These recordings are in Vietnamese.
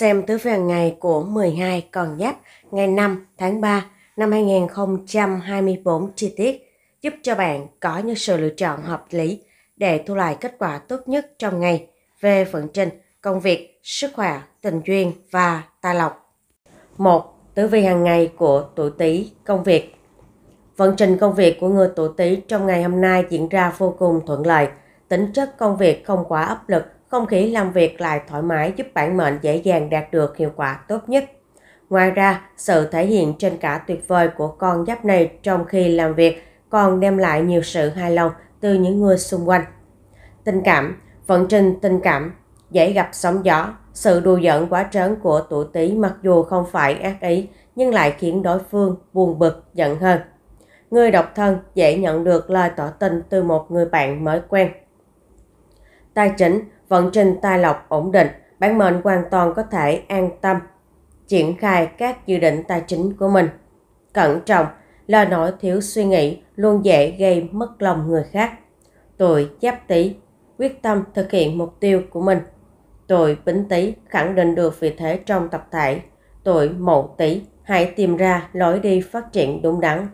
xem tứ vàng ngày của 12 con giáp ngày 5 tháng 3 năm 2024 chi tiết giúp cho bạn có những sự lựa chọn hợp lý để thu lại kết quả tốt nhất trong ngày về vận trình, công việc, sức khỏe, tình duyên và tài lộc. 1. Tử vi hàng ngày của tuổi Tý, công việc. Vận trình công việc của người tuổi Tý trong ngày hôm nay diễn ra vô cùng thuận lợi. Tính chất công việc không quá áp lực, không khí làm việc lại thoải mái giúp bản mệnh dễ dàng đạt được hiệu quả tốt nhất. Ngoài ra, sự thể hiện trên cả tuyệt vời của con giáp này trong khi làm việc còn đem lại nhiều sự hài lòng từ những người xung quanh. Tình cảm, vận trình tình cảm, dễ gặp sóng gió, sự đùa giỡn quá trớn của tuổi Tý mặc dù không phải ác ý nhưng lại khiến đối phương buồn bực, giận hơn. Người độc thân dễ nhận được lời tỏ tình từ một người bạn mới quen. Tài chính, vận trình tài lộc ổn định, bản mệnh hoàn toàn có thể an tâm triển khai các dự định tài chính của mình. Cẩn trọng, lời nói thiếu suy nghĩ luôn dễ gây mất lòng người khác. Tuổi Giáp Tý quyết tâm thực hiện mục tiêu của mình. Tuổi Bính Tý khẳng định được vị thế trong tập thể. Tuổi Mậu Tý hãy tìm ra lối đi phát triển đúng đắn.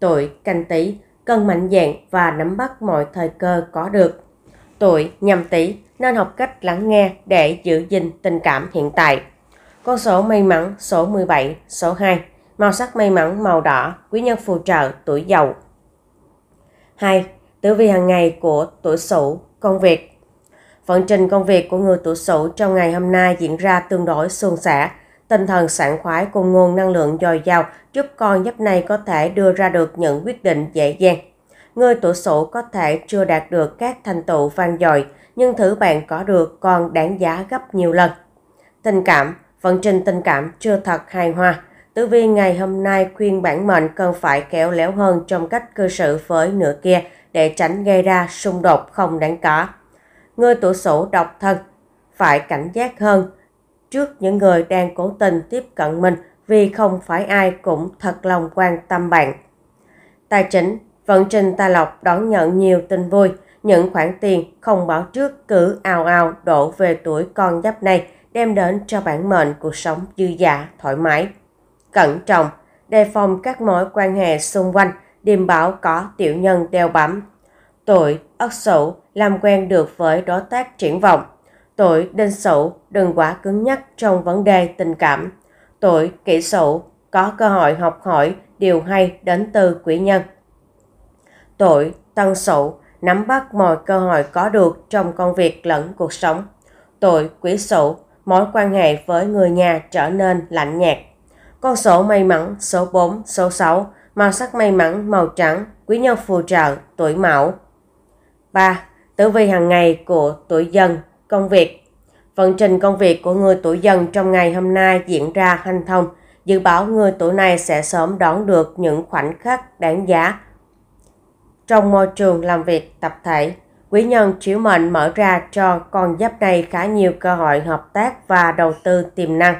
Tuổi Canh Tý cần mạnh dạn và nắm bắt mọi thời cơ có được. Tuổi Nhâm Tý nên học cách lắng nghe để giữ gìn tình cảm hiện tại. Con số may mắn số 17, số 2, màu sắc may mắn màu đỏ, quý nhân phù trợ, tuổi dậu. 2. Tử vi hàng ngày của tuổi Sửu, công việc. Vận trình công việc của người tuổi Sửu trong ngày hôm nay diễn ra tương đối suôn sẻ, tinh thần sảng khoái cùng nguồn năng lượng dồi dào giúp con giáp này có thể đưa ra được những quyết định dễ dàng. Người tuổi Sửu có thể chưa đạt được các thành tựu vang dội, nhưng thứ bạn có được còn đáng giá gấp nhiều lần. Tình cảm, vận trình tình cảm chưa thật hài hòa. Tử vi ngày hôm nay khuyên bản mệnh cần phải kéo léo hơn trong cách cư xử với nửa kia để tránh gây ra xung đột không đáng có. Người tuổi sổ độc thân phải cảnh giác hơn trước những người đang cố tình tiếp cận mình vì không phải ai cũng thật lòng quan tâm bạn. Tài chính, vận trình tài lộc đón nhận nhiều tin vui – những khoản tiền không báo trước cứ ao ao đổ về tuổi con giáp này đem đến cho bản mệnh cuộc sống dư dả, thoải mái. Cẩn trọng, đề phòng các mối quan hệ xung quanh, điềm báo có tiểu nhân đeo bám. Tuổi Ất Sửu làm quen được với đối tác triển vọng. Tuổi Đinh Sửu đừng quá cứng nhắc trong vấn đề tình cảm. Tuổi Kỷ Sửu có cơ hội học hỏi điều hay đến từ quý nhân. Tuổi Tân Sửu nắm bắt mọi cơ hội có được trong công việc lẫn cuộc sống. Tuổi quý Sửu mối quan hệ với người nhà trở nên lạnh nhạt. Con số may mắn số 4, số 6, màu sắc may mắn màu trắng, quý nhân phù trợ, tuổi mão. 3. Tử vi hàng ngày của tuổi dần, công việc. Vận trình công việc của người tuổi dần trong ngày hôm nay diễn ra hanh thông. Dự báo người tuổi này sẽ sớm đón được những khoảnh khắc đáng giá trong môi trường làm việc tập thể, quý nhân chiếu mệnh mở ra cho con giáp này khá nhiều cơ hội hợp tác và đầu tư tiềm năng.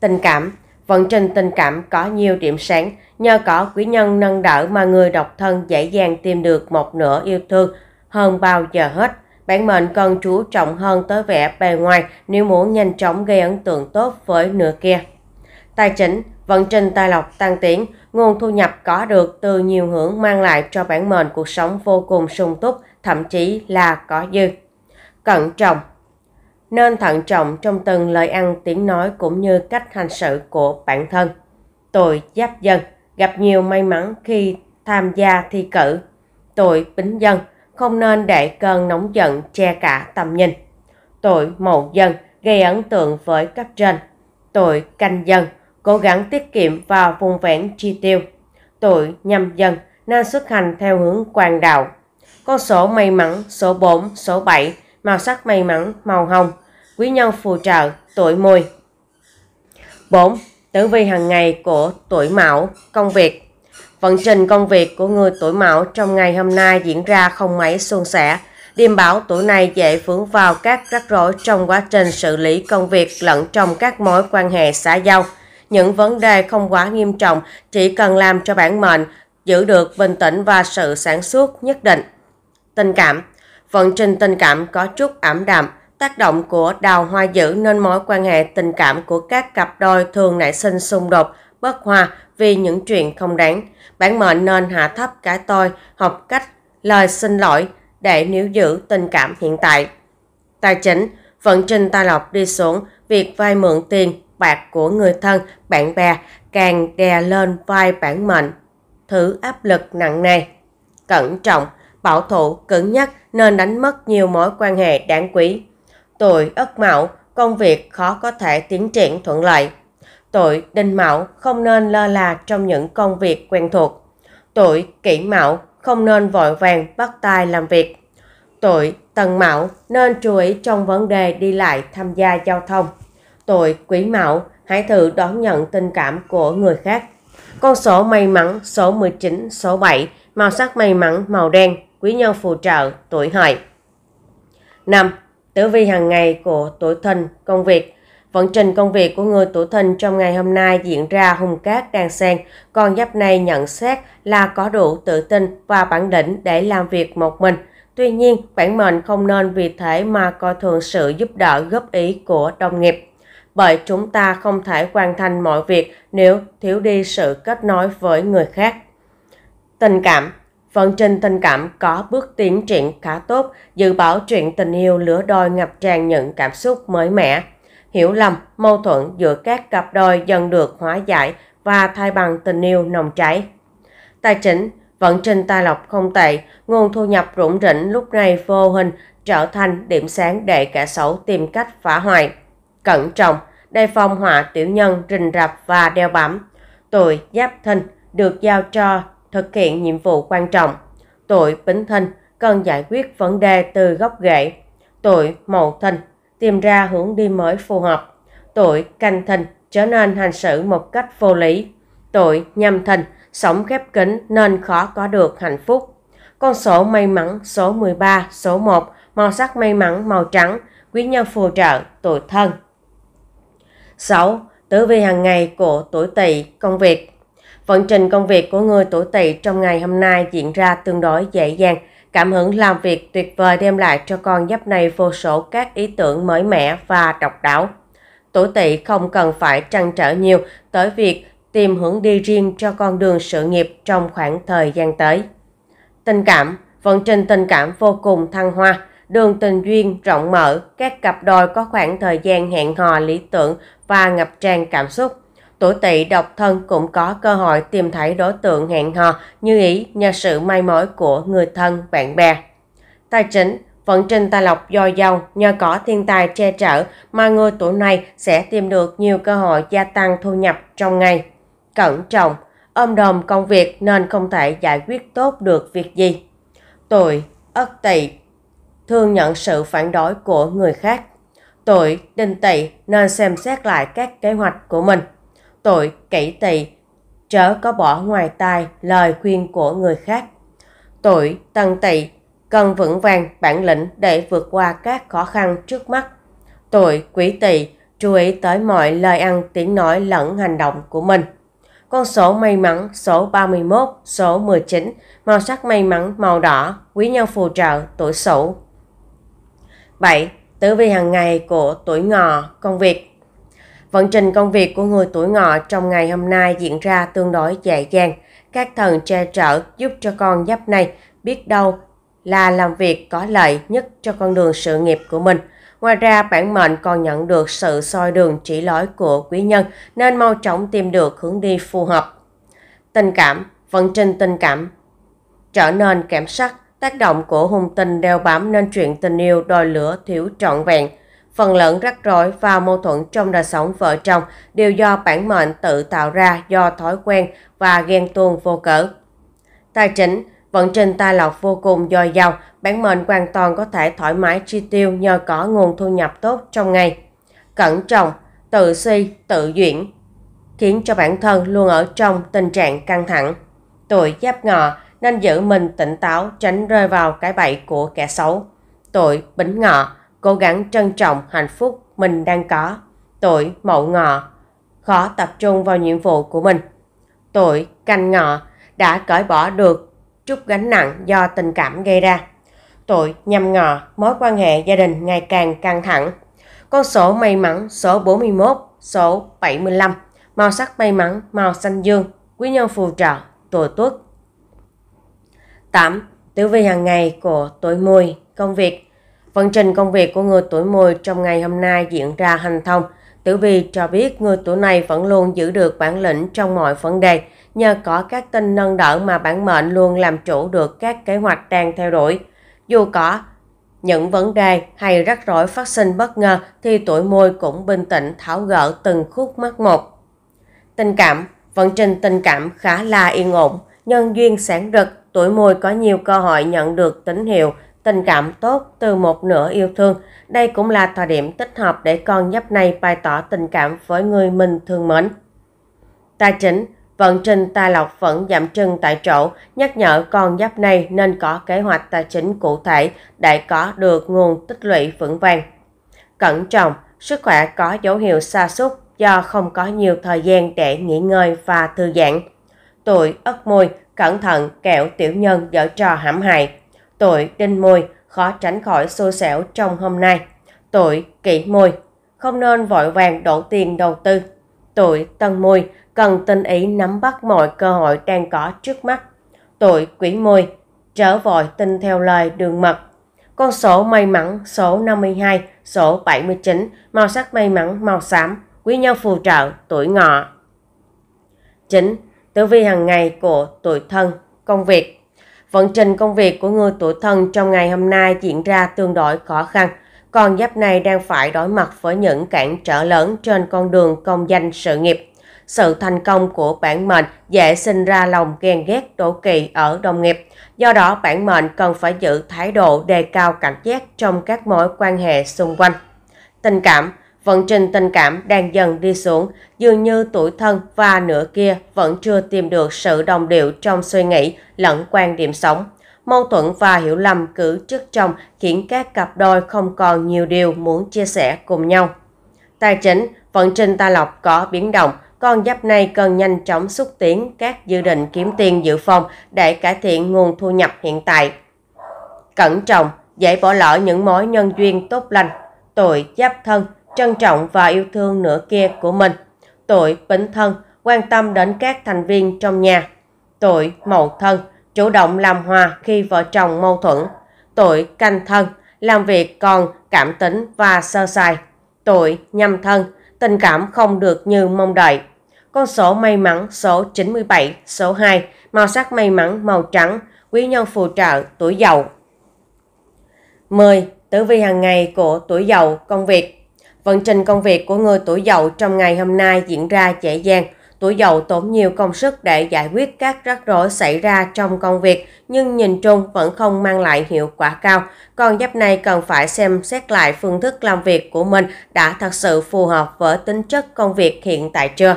Tình cảm Vận trình tình cảm có nhiều điểm sáng, nhờ có quý nhân nâng đỡ mà người độc thân dễ dàng tìm được một nửa yêu thương hơn bao giờ hết. Bản mệnh cần chú trọng hơn tới vẻ bề ngoài nếu muốn nhanh chóng gây ấn tượng tốt với nửa kia. Tài chính vận trình tài lộc tăng tiến, nguồn thu nhập có được từ nhiều hưởng mang lại cho bản mệnh cuộc sống vô cùng sung túc, thậm chí là có dư. Cẩn trọng Nên thận trọng trong từng lời ăn tiếng nói cũng như cách hành sự của bản thân. Tội giáp dân gặp nhiều may mắn khi tham gia thi cử. Tội bính dân không nên để cơn nóng giận che cả tầm nhìn. Tội mậu dân gây ấn tượng với cấp trên. Tội canh dân cố gắng tiết kiệm và vùng vẹn chi tiêu. Tuổi nhâm dần, nên xuất hành theo hướng quan đạo. Con số may mắn số 4, số 7, màu sắc may mắn màu hồng, quý nhân phù trợ tuổi mùi. 4. Tử vi hàng ngày của tuổi mão, công việc. Vận trình công việc của người tuổi mão trong ngày hôm nay diễn ra không mấy suôn sẻ. Điềm bảo tuổi này dễ vướng vào các rắc rối trong quá trình xử lý công việc lẫn trong các mối quan hệ xã giao những vấn đề không quá nghiêm trọng chỉ cần làm cho bản mệnh giữ được bình tĩnh và sự sản xuất nhất định. Tình cảm Vận trình tình cảm có chút ảm đạm, tác động của đào hoa dữ nên mối quan hệ tình cảm của các cặp đôi thường nảy sinh xung đột, bất hòa vì những chuyện không đáng. Bản mệnh nên hạ thấp cái tôi, học cách lời xin lỗi để níu giữ tình cảm hiện tại. Tài chính, vận trình tài lộc đi xuống, việc vay mượn tiền, bạc của người thân, bạn bè càng đè lên vai bản mệnh. Thứ áp lực nặng nề Cẩn trọng, bảo thủ, cứng nhắc nên đánh mất nhiều mối quan hệ đáng quý. Tuổi Ất Mão, công việc khó có thể tiến triển thuận lợi. Tuổi Đinh Mão không nên lơ là trong những công việc quen thuộc. Tuổi Kỷ Mão không nên vội vàng bắt tay làm việc. Tuổi Tân Mão nên chú ý trong vấn đề đi lại tham gia giao thông tuổi quý mão hãy thử đón nhận tình cảm của người khác. Con số may mắn số 19, số 7, màu sắc may mắn màu đen, quý nhân phù trợ, tuổi hợi. 5. Tử vi hàng ngày của tuổi thìn, công việc. Vận trình công việc của người tuổi thìn trong ngày hôm nay diễn ra hung cát đan sen con giáp này nhận xét là có đủ tự tin và bản lĩnh để làm việc một mình. Tuy nhiên, bản mệnh không nên vì thế mà coi thường sự giúp đỡ góp ý của đồng nghiệp bởi chúng ta không thể hoàn thành mọi việc nếu thiếu đi sự kết nối với người khác. Tình cảm Vận trình tình cảm có bước tiến triển khá tốt, dự báo chuyện tình yêu lửa đôi ngập tràn những cảm xúc mới mẻ. Hiểu lầm, mâu thuẫn giữa các cặp đôi dần được hóa giải và thay bằng tình yêu nồng cháy. Tài chính Vận trình tài lộc không tệ, nguồn thu nhập rủng rỉnh lúc này vô hình trở thành điểm sáng để kẻ xấu tìm cách phá hoại cẩn trọng, đề phòng họa tiểu nhân rình rập và đeo bám. Tội giáp thân được giao cho thực hiện nhiệm vụ quan trọng. Tội bính thân cần giải quyết vấn đề từ gốc rễ. Tội mậu thân tìm ra hướng đi mới phù hợp. Tội canh thân trở nên hành xử một cách vô lý. Tội nhâm thân sống khép kín nên khó có được hạnh phúc. Con số may mắn số 13, số 1, màu sắc may mắn màu trắng, quý nhân phù trợ, tuổi thân. 6. Tử vi hàng ngày của tuổi tỵ công việc Vận trình công việc của người tuổi tỵ trong ngày hôm nay diễn ra tương đối dễ dàng. Cảm hứng làm việc tuyệt vời đem lại cho con giáp này vô số các ý tưởng mới mẻ và độc đáo. Tuổi tỵ không cần phải trăn trở nhiều tới việc tìm hướng đi riêng cho con đường sự nghiệp trong khoảng thời gian tới. Tình cảm, vận trình tình cảm vô cùng thăng hoa, đường tình duyên rộng mở, các cặp đôi có khoảng thời gian hẹn hò lý tưởng và ngập tràn cảm xúc. Tuổi tỵ độc thân cũng có cơ hội tìm thấy đối tượng hẹn hò như ý nhờ sự may mối của người thân, bạn bè. Tài chính Vận trình tài lộc dồi dào nhờ có thiên tài che chở mà người tuổi này sẽ tìm được nhiều cơ hội gia tăng thu nhập trong ngày. Cẩn trọng, ôm đồm công việc nên không thể giải quyết tốt được việc gì. Tuổi Ất Tỵ thường nhận sự phản đối của người khác tội đinh tị nên xem xét lại các kế hoạch của mình. Tội kỹ tị chớ có bỏ ngoài tai lời khuyên của người khác. tội tân tị cần vững vàng bản lĩnh để vượt qua các khó khăn trước mắt. tội quý tị chú ý tới mọi lời ăn tiếng nói lẫn hành động của mình. Con số may mắn số 31, số 19, màu sắc may mắn màu đỏ, quý nhân phù trợ, tuổi sửu. 7 tử vi hàng ngày của tuổi ngọ công việc. Vận trình công việc của người tuổi ngọ trong ngày hôm nay diễn ra tương đối dễ dàng. Các thần che trợ giúp cho con giáp này biết đâu là làm việc có lợi nhất cho con đường sự nghiệp của mình. Ngoài ra, bản mệnh còn nhận được sự soi đường chỉ lối của quý nhân nên mau chóng tìm được hướng đi phù hợp. Tình cảm, vận trình tình cảm trở nên kém sắc Tác động của hung tình đều bám nên chuyện tình yêu đòi lửa thiếu trọn vẹn. Phần lớn rắc rối và mâu thuẫn trong đời sống vợ chồng đều do bản mệnh tự tạo ra do thói quen và ghen tuông vô cỡ. Tài chính Vận trình tài lộc vô cùng dồi dào, bản mệnh hoàn toàn có thể thoải mái chi tiêu nhờ có nguồn thu nhập tốt trong ngày. Cẩn trọng, tự suy, tự duyển, khiến cho bản thân luôn ở trong tình trạng căng thẳng. Tuổi giáp ngọ nên giữ mình tỉnh táo tránh rơi vào cái bẫy của kẻ xấu. Tuổi Bính Ngọ, cố gắng trân trọng hạnh phúc mình đang có. Tuổi Mậu Ngọ, khó tập trung vào nhiệm vụ của mình. Tuổi Canh Ngọ đã cởi bỏ được chút gánh nặng do tình cảm gây ra. Tuổi Nhâm Ngọ, mối quan hệ gia đình ngày càng căng thẳng. Con số may mắn số 41, số 75, màu sắc may mắn màu xanh dương, quý nhân phù trợ, tuổi Tuất. 8. Tử vi hàng ngày của tuổi mùi, công việc. Vận trình công việc của người tuổi mùi trong ngày hôm nay diễn ra hành thông. Tử vi cho biết người tuổi này vẫn luôn giữ được bản lĩnh trong mọi vấn đề, nhờ có các tinh nâng đỡ mà bản mệnh luôn làm chủ được các kế hoạch đang theo đuổi. Dù có những vấn đề hay rắc rối phát sinh bất ngờ thì tuổi mùi cũng bình tĩnh tháo gỡ từng khúc mắc một. Tình cảm, vận trình tình cảm khá là yên ổn, nhân duyên sáng rực, tuổi mùi có nhiều cơ hội nhận được tín hiệu tình cảm tốt từ một nửa yêu thương. Đây cũng là thời điểm thích hợp để con giáp này bày tỏ tình cảm với người mình thương mến. Tài chính, vận trình tài lộc vẫn giảm trưng tại chỗ, nhắc nhở con giáp này nên có kế hoạch tài chính cụ thể để có được nguồn tích lũy vững vàng. Cẩn trọng, sức khỏe có dấu hiệu sa sút do không có nhiều thời gian để nghỉ ngơi và thư giãn. Tuổi Ất Mùi cẩn thận kẻo tiểu nhân dở trò hãm hại. Tội đinh mùi khó tránh khỏi xô xẻo trong hôm nay. Tội kỷ mùi không nên vội vàng đổ tiền đầu tư. tội tân mùi cần tinh ý nắm bắt mọi cơ hội đang có trước mắt. tội quý mùi trở vội tin theo lời đường mật. Con số may mắn số 52, số 79, màu sắc may mắn màu xám, quý nhân phù trợ, tuổi ngọ. 9 tử vi hàng ngày của tuổi thân, công việc. Vận trình công việc của người tuổi thân trong ngày hôm nay diễn ra tương đối khó khăn. Con giáp này đang phải đối mặt với những cản trở lớn trên con đường công danh sự nghiệp. Sự thành công của bản mệnh dễ sinh ra lòng ghen ghét đổ kỳ ở đồng nghiệp. Do đó bản mệnh cần phải giữ thái độ đề cao cảnh giác trong các mối quan hệ xung quanh. Tình cảm vận trình tình cảm đang dần đi xuống, dường như tuổi thân và nửa kia vẫn chưa tìm được sự đồng điệu trong suy nghĩ lẫn quan điểm sống. Mâu thuẫn và hiểu lầm cứ trước chồng khiến các cặp đôi không còn nhiều điều muốn chia sẻ cùng nhau. Tài chính, vận trình ta lọc có biến động, con giáp này cần nhanh chóng xúc tiến các dự định kiếm tiền dự phòng để cải thiện nguồn thu nhập hiện tại. Cẩn trọng, dễ bỏ lỡ những mối nhân duyên tốt lành. tội giáp thân, trân trọng và yêu thương nửa kia của mình. tội Bính Thân quan tâm đến các thành viên trong nhà. tội Mậu Thân chủ động làm hòa khi vợ chồng mâu thuẫn. tội Canh Thân làm việc còn cảm tính và sơ sài. tội Nhâm Thân tình cảm không được như mong đợi. Con số may mắn số 97, số 2, màu sắc may mắn màu trắng, quý nhân phù trợ tuổi giàu. 10. Tử vi hàng ngày của tuổi giàu công việc Vận trình công việc của người tuổi dậu trong ngày hôm nay diễn ra dễ dàng. Tuổi dậu tốn nhiều công sức để giải quyết các rắc rối xảy ra trong công việc, nhưng nhìn chung vẫn không mang lại hiệu quả cao. Con giáp này cần phải xem xét lại phương thức làm việc của mình đã thật sự phù hợp với tính chất công việc hiện tại chưa.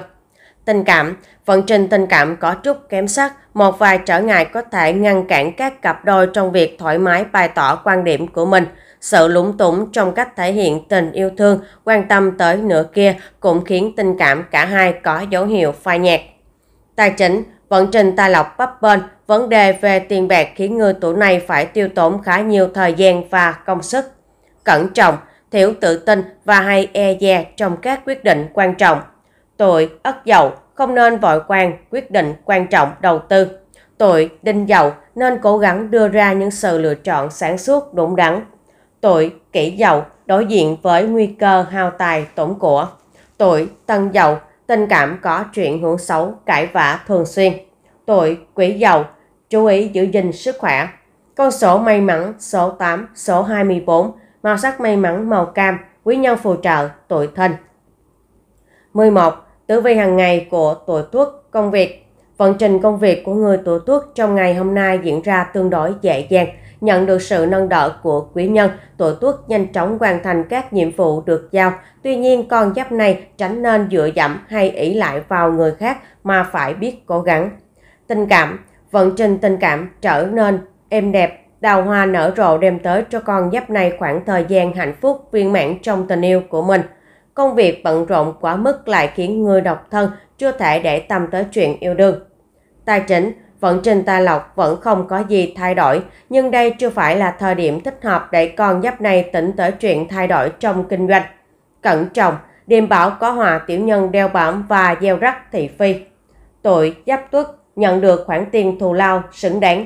Tình cảm Vận trình tình cảm có chút kém sắc, một vài trở ngại có thể ngăn cản các cặp đôi trong việc thoải mái bày tỏ quan điểm của mình – sự lúng túng trong cách thể hiện tình yêu thương, quan tâm tới nửa kia cũng khiến tình cảm cả hai có dấu hiệu phai nhạt. Tài chính, vận trình tài lộc bấp bênh, vấn đề về tiền bạc khiến người tuổi này phải tiêu tốn khá nhiều thời gian và công sức. Cẩn trọng, thiếu tự tin và hay e dè trong các quyết định quan trọng. Tuổi Ất Dậu không nên vội quan quyết định quan trọng đầu tư. Tuổi Đinh Dậu nên cố gắng đưa ra những sự lựa chọn sản xuất đúng đắn tội kỷ giàu đối diện với nguy cơ hao tài tổn của. tội tân giàu tình cảm có chuyện hưởng xấu cãi vã thường xuyên. tội quý giàu chú ý giữ gìn sức khỏe. Con số may mắn số 8, số 24, màu sắc may mắn màu cam, quý nhân phù trợ tuổi thìn. 11. Tử vi hàng ngày của tuổi tuất công việc Vận trình công việc của người tuổi tuất trong ngày hôm nay diễn ra tương đối dễ dàng Nhận được sự nâng đỡ của quý nhân, tổ tuất nhanh chóng hoàn thành các nhiệm vụ được giao. Tuy nhiên, con giáp này tránh nên dựa dẫm hay ỷ lại vào người khác mà phải biết cố gắng. Tình cảm Vận trình tình cảm trở nên êm đẹp, đào hoa nở rộ đem tới cho con giáp này khoảng thời gian hạnh phúc viên mãn trong tình yêu của mình. Công việc bận rộn quá mức lại khiến người độc thân chưa thể để tâm tới chuyện yêu đương. Tài chính Vận trình ta lộc vẫn không có gì thay đổi, nhưng đây chưa phải là thời điểm thích hợp để con giáp này tỉnh tới chuyện thay đổi trong kinh doanh. Cẩn trọng, điềm bảo có hòa tiểu nhân đeo bám và gieo rắc thị phi. Tội giáp tuất nhận được khoản tiền thù lao xứng đáng.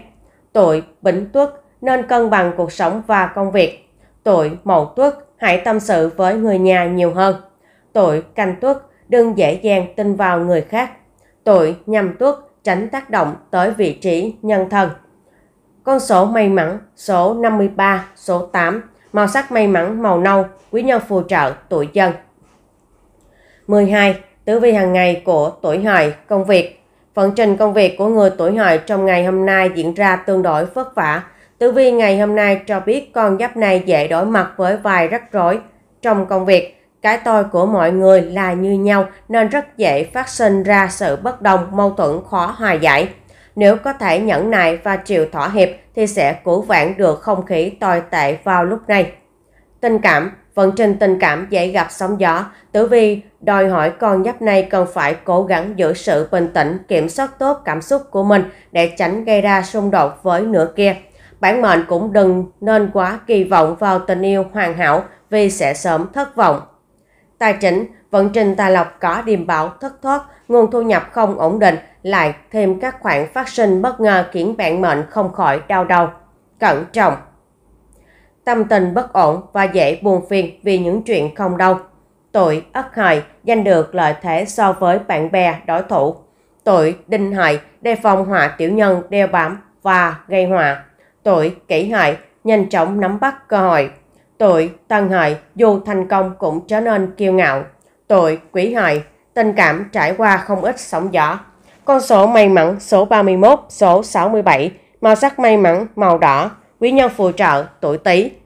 Tội bỉnh tuất nên cân bằng cuộc sống và công việc. Tội mậu tuất hãy tâm sự với người nhà nhiều hơn. Tội canh tuất đừng dễ dàng tin vào người khác. Tội nhâm tuất tránh tác động tới vị trí nhân thân. Con số may mắn số 53, số 8, màu sắc may mắn màu nâu, quý nhân phù trợ tuổi dân. 12. Tử vi hàng ngày của tuổi hợi, công việc. Vận trình công việc của người tuổi hợi trong ngày hôm nay diễn ra tương đối vất vả. Tử vi ngày hôm nay cho biết con giáp này dễ đối mặt với vài rắc rối trong công việc cái tôi của mọi người là như nhau nên rất dễ phát sinh ra sự bất đồng, mâu thuẫn khó hòa giải. Nếu có thể nhẫn nại và chịu thỏa hiệp thì sẽ cứu vãn được không khí tồi tệ vào lúc này. Tình cảm, vận trình tình cảm dễ gặp sóng gió, tử vi đòi hỏi con nhóc này cần phải cố gắng giữ sự bình tĩnh, kiểm soát tốt cảm xúc của mình để tránh gây ra xung đột với nửa kia. Bản mệnh cũng đừng nên quá kỳ vọng vào tình yêu hoàn hảo vì sẽ sớm thất vọng tài chính, vận trình tài lộc có điềm bão, thất thoát, nguồn thu nhập không ổn định, lại thêm các khoản phát sinh bất ngờ khiến bạn mệnh không khỏi đau đầu. Cẩn trọng Tâm tình bất ổn và dễ buồn phiền vì những chuyện không đâu. tội Ất hại giành được lợi thế so với bạn bè, đối thủ. tội Đinh hại đề phòng họa tiểu nhân đeo bám và gây họa. tội Kỷ hại nhanh chóng nắm bắt cơ hội tội Tân Hợi dù thành công cũng trở nên kiêu ngạo. tội Quý Hợi tình cảm trải qua không ít sóng gió. Con số may mắn số 31, số 67, màu sắc may mắn màu đỏ, quý nhân phù trợ tuổi Tý.